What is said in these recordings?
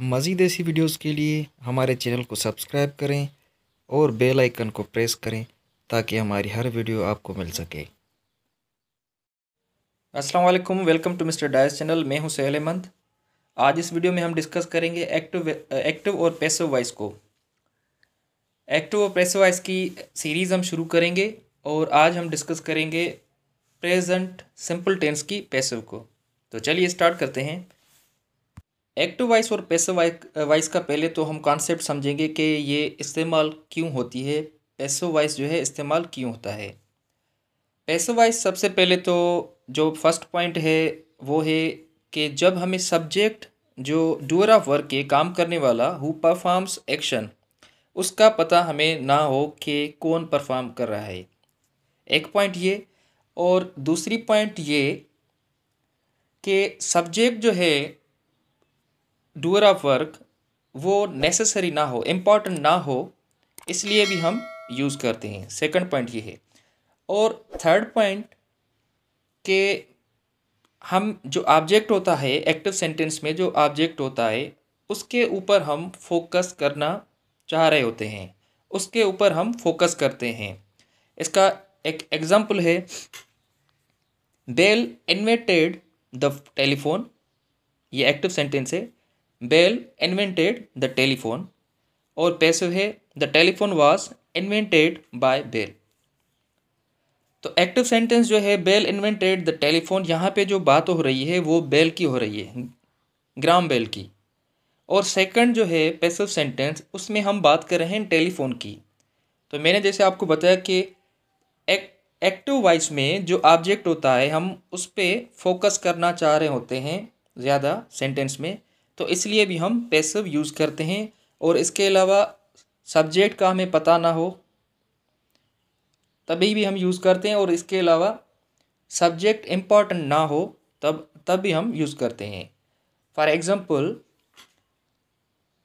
मज़ीद ऐसी वीडियोस के लिए हमारे चैनल को सब्सक्राइब करें और बेल आइकन को प्रेस करें ताकि हमारी हर वीडियो आपको मिल सके अस्सलाम वालेकुम welcome to mister Dias channel मैं हूं सहेल अहमद आज इस वीडियो में हम डिस्कस करेंगे एक्टिव एक्टिव और पैसिव वॉइस को एक्टिव और पैसिव वॉइस की सीरीज़ हम शुरू करेंगे और आज हम डिस्कस करेंगे प्रेजेंट सिंपल टेंस की पैसिव को तो चलिए स्टार्ट करते हैं एक्टिव वॉइस और पैसिव वॉइस का पहले तो हम कॉन्सेप्ट समझेंगे कि ये इस्तेमाल क्यों होती है पैसिव वॉइस जो है इस्तेमाल क्यों होता है पैसिव वॉइस सबसे पहले तो जो फर्स्ट पॉइंट है वो है कि जब हमें सब्जेक्ट जो डूअर ऑफ वर्क के काम करने वाला हु परफॉर्म्स एक्शन उसका पता हमें ना हो कि कौन परफॉर्म कर रहा है एक पॉइंट ये और दूसरी पॉइंट ये कि सब्जेक्ट जो है डूअर ऑफ वर्क वो नेसेसरी ना हो इम्पॉर्टेंट ना हो इसलिए भी हम यूज़ करते हैं सेकंड पॉइंट ये है और थर्ड पॉइंट के हम जो ऑब्जेक्ट होता है एक्टिव सेंटेंस में जो ऑब्जेक्ट होता है उसके ऊपर हम फोकस करना चाह रहे होते हैं उसके ऊपर हम फोकस करते हैं इसका एक एग्जाम्पल है बेल इन्वेटेड द टेलीफोन ये एक्टिव सेंटेंस है बेल इन्वेंटेड द टेलीफोन और पैसिव है the telephone was invented by Bell तो एक्टिव सेंटेंस जो है बेल इन्वेंटेड द टेलीफोन यहाँ पे जो बात हो रही है वो बेल की हो रही है ग्राम बेल की और सेकंड जो है पैसिव सेंटेंस उसमें हम बात कर रहे हैं टेलीफोन की तो मैंने जैसे आपको बताया कि एक, एक्टिव वाइस में जो ऑब्जेक्ट होता है हम उस पर फोकस करना चाह रहे होते हैं ज़्यादा सेंटेंस में तो इसलिए भी हम पैसिव यूज़ करते हैं और इसके अलावा सब्जेक्ट का हमें पता ना हो तभी भी हम यूज़ करते हैं और इसके अलावा सब्जेक्ट इम्पॉर्टेंट ना हो तब तब भी हम यूज़ करते हैं for example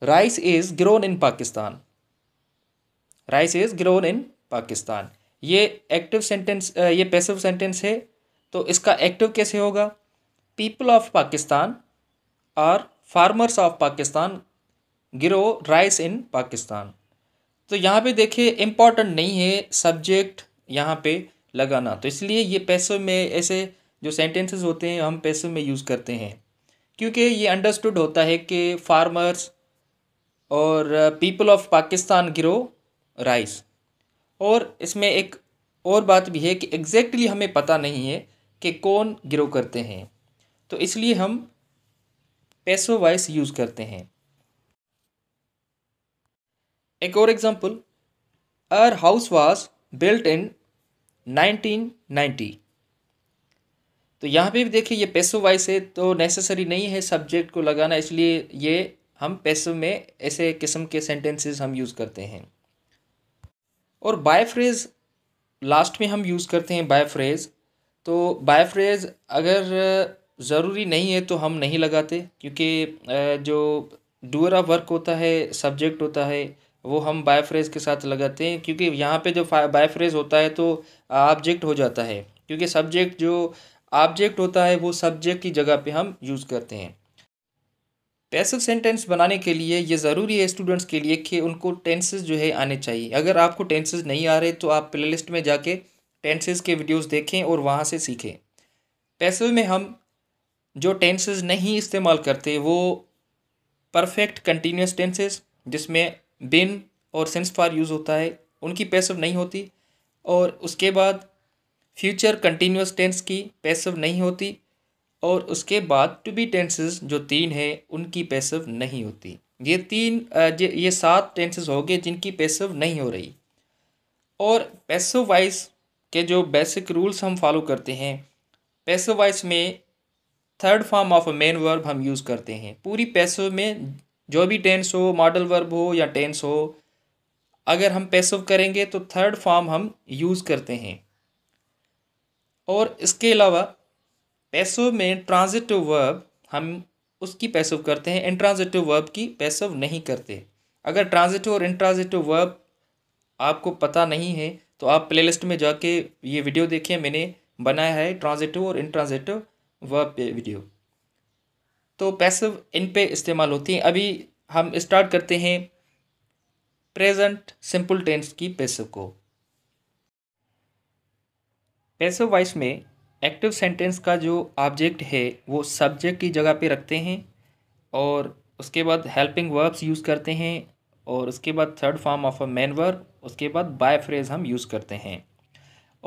rice is grown in Pakistan rice is grown in Pakistan ये एक्टिव सेंटेंस ये पैसिव सेंटेंस है तो इसका एक्टिव कैसे होगा people of Pakistan are farmers of Pakistan grow rice in Pakistan तो यहाँ पे देखिए इम्पॉर्टेंट नहीं है सब्जेक्ट यहाँ पे लगाना तो इसलिए ये पैसों में ऐसे जो सेंटेंसेस होते हैं हम पैसों में यूज़ करते हैं क्योंकि ये अंडरस्टूड होता है कि फार्मर्स और people of Pakistan grow rice और इसमें एक और बात भी है कि एग्जैक्टली exactly हमें पता नहीं है कि कौन ग्रो करते हैं तो इसलिए हम पैसो वाइस यूज़ करते हैं एक और example our house was built in 1990 तो यहाँ पे भी देखिए ये पैसो वाइस है तो नेसेसरी नहीं है सब्जेक्ट को लगाना इसलिए ये हम पैसो में ऐसे किस्म के सेंटेंसेस हम यूज़ करते हैं और बाय फ्रेज़ लास्ट में हम यूज़ करते हैं बाय फ्रेज़ तो बाय फ्रेज़ अगर ज़रूरी नहीं है तो हम नहीं लगाते क्योंकि जो ऑफ वर्क होता है सब्जेक्ट होता है वो हम बायफ्रेज़ के साथ लगाते हैं क्योंकि यहाँ पे जो बायफ्रेज़ होता है तो ऑब्जेक्ट हो जाता है क्योंकि सब्जेक्ट जो ऑब्जेक्ट होता है वो सब्जेक्ट की जगह पे हम यूज़ करते हैं पैसिव सेंटेंस बनाने के लिए ये ज़रूरी है स्टूडेंट्स के लिए कि उनको टेंसेस जो है आने चाहिए अगर आपको टेंसेस नहीं आ रहे तो आप प्ले में जाके टेंसेज के वीडियोज़ देखें और वहाँ से सीखें पैसिव में हम जो टेंसेज नहीं इस्तेमाल करते वो परफेक्ट कंटिन्यूस टेंसेज जिसमें बिन और सेंस फार यूज़ होता है उनकी पैसव नहीं होती और उसके बाद फ्यूचर कंटिन्यूस टेंस की पैसव नहीं होती और उसके बाद टू बी टेंसेज जो तीन है उनकी पैसव नहीं होती ये तीन ये सात टेंसेज हो गए जिनकी पैसव नहीं हो रही और पैसिव वाइज के जो बेसिक रूल्स हम फॉलो करते हैं पैसिव वाइज में third form of a main verb हम यूज़ करते हैं पूरी पैसों में जो भी टेंस हो मॉडल वर्ब हो या टेंस हो अगर हम पैसव करेंगे तो थर्ड फॉर्म हम यूज़ करते हैं और इसके अलावा पैसव में ट्रांजिटिव वर्ब हम उसकी पैसव करते हैं इंट्रांजिटिव वर्ब की पैसव नहीं करते अगर ट्रांजिटिव और इंट्रांजिटिव वर्ब आपको पता नहीं है तो आप प्लेलिस्ट में जाके ये वीडियो देखिए मैंने बनाया है ट्रांजिटिव और इंट्रांजिटिव व वीडियो तो पैसिव इन पे इस्तेमाल होती हैं अभी हम स्टार्ट करते हैं प्रेजेंट सिंपल टेंस की पैसिव को पैसिव वाइस में एक्टिव सेंटेंस का जो ऑब्जेक्ट है वो सब्जेक्ट की जगह पे रखते हैं और उसके बाद हेल्पिंग वर्ब्स यूज़ करते हैं और उसके बाद third form of a main verb उसके बाद बाय फ्रेज हम यूज़ करते हैं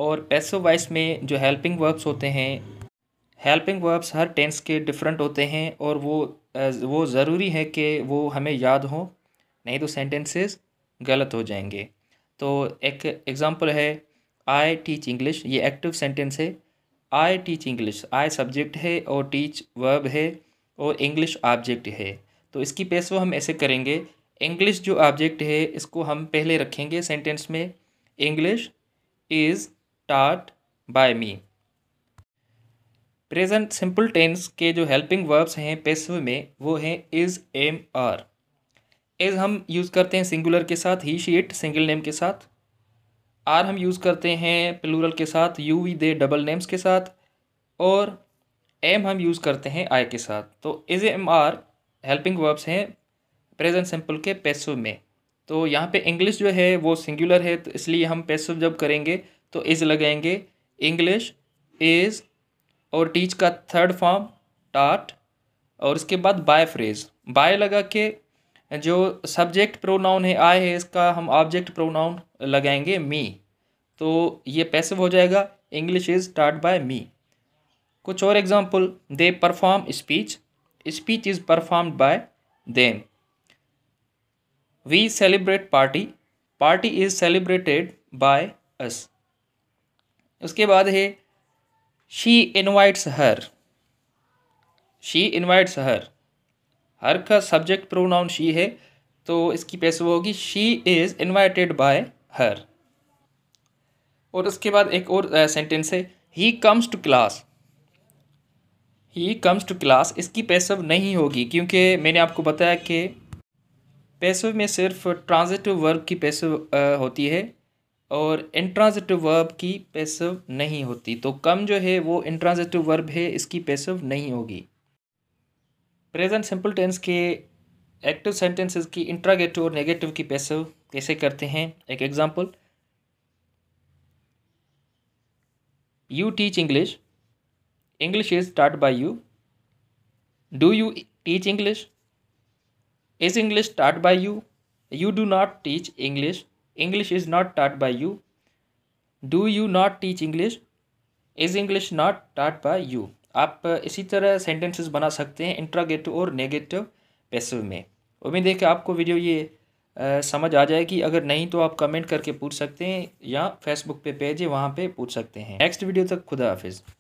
और पैसिव वॉइस में जो हेल्पिंग वर्ब्स होते हैं हेल्पिंग वर्ब्स हर टेंस के डिफरेंट होते हैं और वो वो ज़रूरी है कि वो हमें याद हो नहीं तो सेंटेंसेस गलत हो जाएंगे तो एक एग्ज़ाम्पल है आई टीच इंग्लिश ये एक्टिव सेंटेंस है I teach English I subject है और टीच वर्ब है और इंग्लिश ऑब्जेक्ट है तो इसकी पेश हम ऐसे करेंगे इंग्लिश जो ऑब्जेक्ट है इसको हम पहले रखेंगे सेंटेंस में English is taught by me present simple tense के जो हेल्पिंग वर्ब्स हैं पेसव में वो हैं इज़ एम आर इज़ हम यूज़ करते हैं सिंगुलर के साथ ही शी इट सिंगल नेम के साथ आर हम यूज़ करते हैं प्लूरल के साथ you we they double names के साथ और एम हम यूज़ करते हैं आई के साथ तो is am are helping verbs हैं प्रेजेंट सिंपल के पेसव में तो यहाँ पे इंग्लिश जो है वो सिंगुलर है तो इसलिए हम पेसव जब करेंगे तो इज़ लगाएंगे इंग्लिश इज़ और टीच का थर्ड फॉर्म टाट और इसके बाद बाय फ्रेज बाय लगा के जो सब्जेक्ट प्रोनाउन है आय है इसका हम ऑब्जेक्ट प्रोनाउन लगाएंगे मी तो ये पैसिव हो जाएगा English is taught by me कुछ और example they perform speech speech is perform by them we celebrate party party is celebrated by us उसके बाद है she invites her she invites her her का सब्जेक्ट प्रोनाउन शी है तो इसकी passive होगी she is invited by her और उसके बाद एक और सेंटेंस है he comes to class he comes to class इसकी पैसव नहीं होगी क्योंकि मैंने आपको बताया कि पैसव में सिर्फ ट्रांजिटिव वर्ब की पैसव होती है और इंट्रांजिटिव वर्ब की पैसिव नहीं होती तो कम जो है वो इंट्रांजिटिव वर्ब है इसकी पैसिव नहीं होगी प्रेजेंट सिंपल टेंस के एक्टिव सेंटेंसेस की इंट्रागेटिव और नेगेटिव की पैसिव कैसे करते हैं एक example you teach English English is start by you do you teach English is English start by you you do not teach English english is not taught by you do you not teach English is English not taught by you आप इसी तरह sentences बना सकते हैं interrogative और negative passive में उम्मीद है कि आपको वीडियो ये आ, समझ आ जाएगी अगर नहीं तो आप कमेंट करके पूछ सकते हैं या फेसबुक पे पेज है वहाँ पे पूछ सकते हैं नेक्स्ट वीडियो तक खुदा हाफिज़